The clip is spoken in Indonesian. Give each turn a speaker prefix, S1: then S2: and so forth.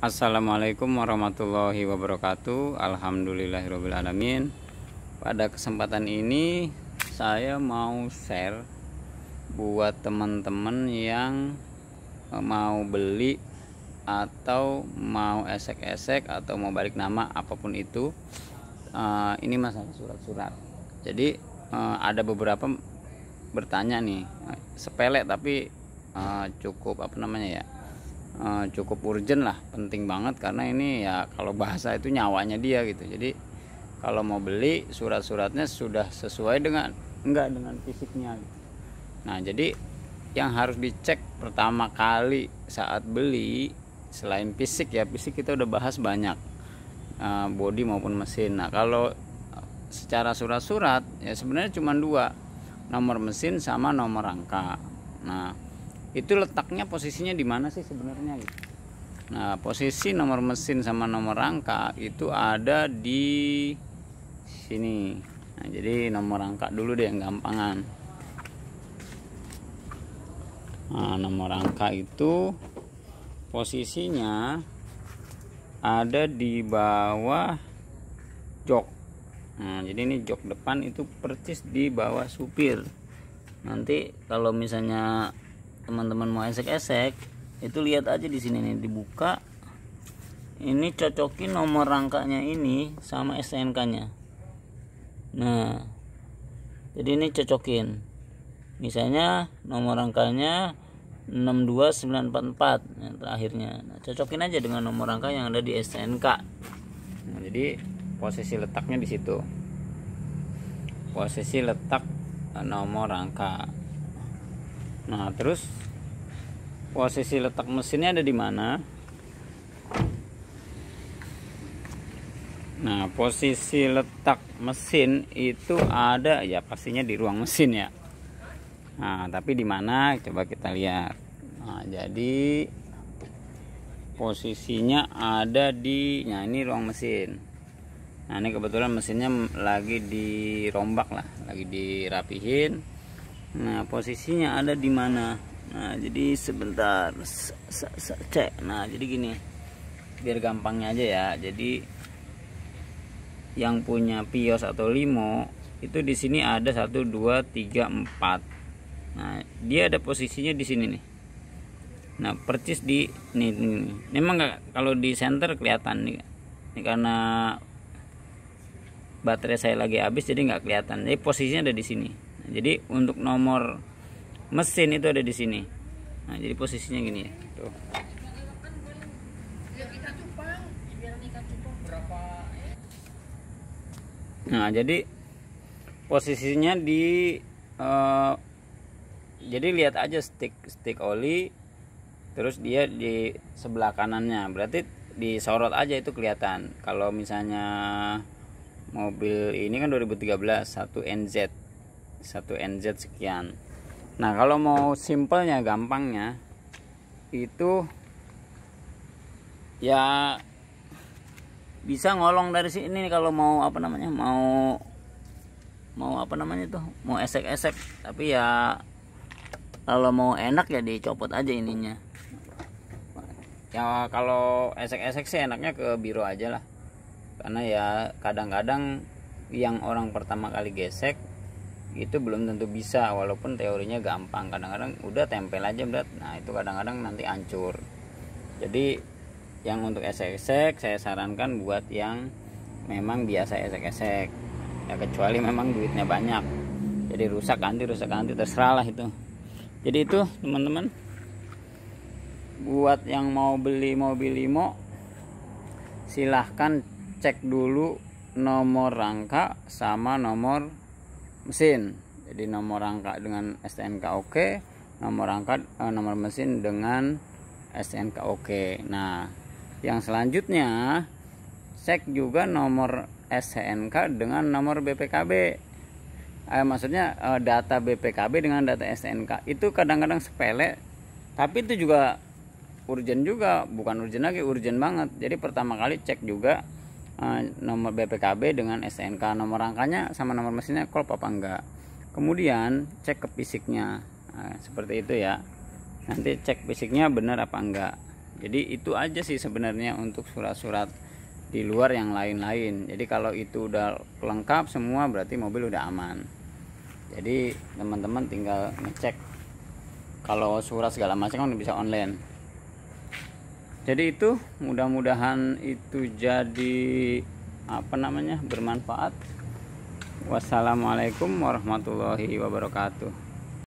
S1: Assalamualaikum warahmatullahi wabarakatuh Alhamdulillahirrohmanirrohim Pada kesempatan ini Saya mau share Buat teman-teman yang e, Mau beli Atau mau esek-esek Atau mau balik nama Apapun itu e, Ini masalah surat-surat Jadi e, ada beberapa Bertanya nih Sepele tapi cukup apa namanya ya Eh, cukup urgent lah penting banget karena ini ya kalau bahasa itu nyawanya dia gitu jadi kalau mau beli surat-suratnya sudah sesuai dengan enggak dengan fisiknya gitu. nah jadi yang harus dicek pertama kali saat beli selain fisik ya fisik kita udah bahas banyak uh, body maupun mesin nah kalau secara surat-surat ya sebenarnya cuma dua nomor mesin sama nomor rangka nah itu letaknya posisinya di mana sih sebenarnya gitu. Nah, posisi nomor mesin sama nomor rangka itu ada di sini. Nah, jadi nomor rangka dulu deh yang gampangan. Nah, nomor rangka itu posisinya ada di bawah jok. Nah, jadi ini jok depan itu persis di bawah supir. Nanti kalau misalnya teman-teman mau esek-esek itu lihat aja di sini nih dibuka ini cocokin nomor rangkanya ini sama STNK nya nah jadi ini cocokin misalnya nomor rangkanya 62944 yang terakhirnya nah, cocokin aja dengan nomor rangka yang ada di STNK nah, jadi posisi letaknya di situ posisi letak nomor rangka Nah, terus posisi letak mesinnya ada di mana? Nah, posisi letak mesin itu ada ya pastinya di ruang mesin ya. Nah, tapi di mana? Coba kita lihat. Nah, jadi posisinya ada di nah ini ruang mesin. Nah, ini kebetulan mesinnya lagi dirombak lah, lagi dirapihin Nah, posisinya ada di mana? Nah, jadi sebentar se cek. Nah, jadi gini. Biar gampangnya aja ya. Jadi yang punya Pios atau Limo itu di sini ada satu dua tiga empat Nah, dia ada posisinya di sini nih. Nah, percis di ini nih, Memang gak, kalau di center kelihatan nih. Ini karena baterai saya lagi habis jadi nggak kelihatan. Jadi posisinya ada di sini jadi untuk nomor mesin itu ada di sini nah jadi posisinya gini ya tuh nah jadi posisinya di uh, jadi lihat aja stick stick oli terus dia di sebelah kanannya berarti disorot aja itu kelihatan kalau misalnya mobil ini kan 2013 satu NZ satu NZ sekian nah kalau mau simpelnya gampangnya itu ya bisa ngolong dari sini kalau mau apa namanya mau mau apa namanya tuh mau esek-esek tapi ya kalau mau enak ya dicopot aja ininya ya kalau esek-esek sih enaknya ke biro aja lah karena ya kadang-kadang yang orang pertama kali gesek itu belum tentu bisa walaupun teorinya gampang kadang-kadang udah tempel aja berat nah itu kadang-kadang nanti hancur jadi yang untuk esek-esek saya sarankan buat yang memang biasa esek-esek ya kecuali memang duitnya banyak jadi rusak nanti rusak nanti terserah lah itu jadi itu teman-teman buat yang mau beli mobil limo silahkan cek dulu nomor rangka sama nomor mesin jadi nomor rangka dengan STNK oke nomor rangka eh, nomor mesin dengan STNK oke nah yang selanjutnya cek juga nomor STNK dengan nomor BPKB eh, maksudnya eh, data BPKB dengan data STNK itu kadang-kadang sepele tapi itu juga urgen juga bukan urgen lagi urgen banget jadi pertama kali cek juga Eh, nomor BPKB dengan SNK nomor rangkanya sama nomor mesinnya kalau apa enggak kemudian cek ke fisiknya nah, seperti itu ya nanti cek fisiknya benar apa enggak jadi itu aja sih sebenarnya untuk surat-surat di luar yang lain-lain jadi kalau itu udah lengkap semua berarti mobil udah aman jadi teman-teman tinggal ngecek kalau surat segala macam kan bisa online jadi itu mudah-mudahan itu jadi apa namanya bermanfaat wassalamualaikum warahmatullahi wabarakatuh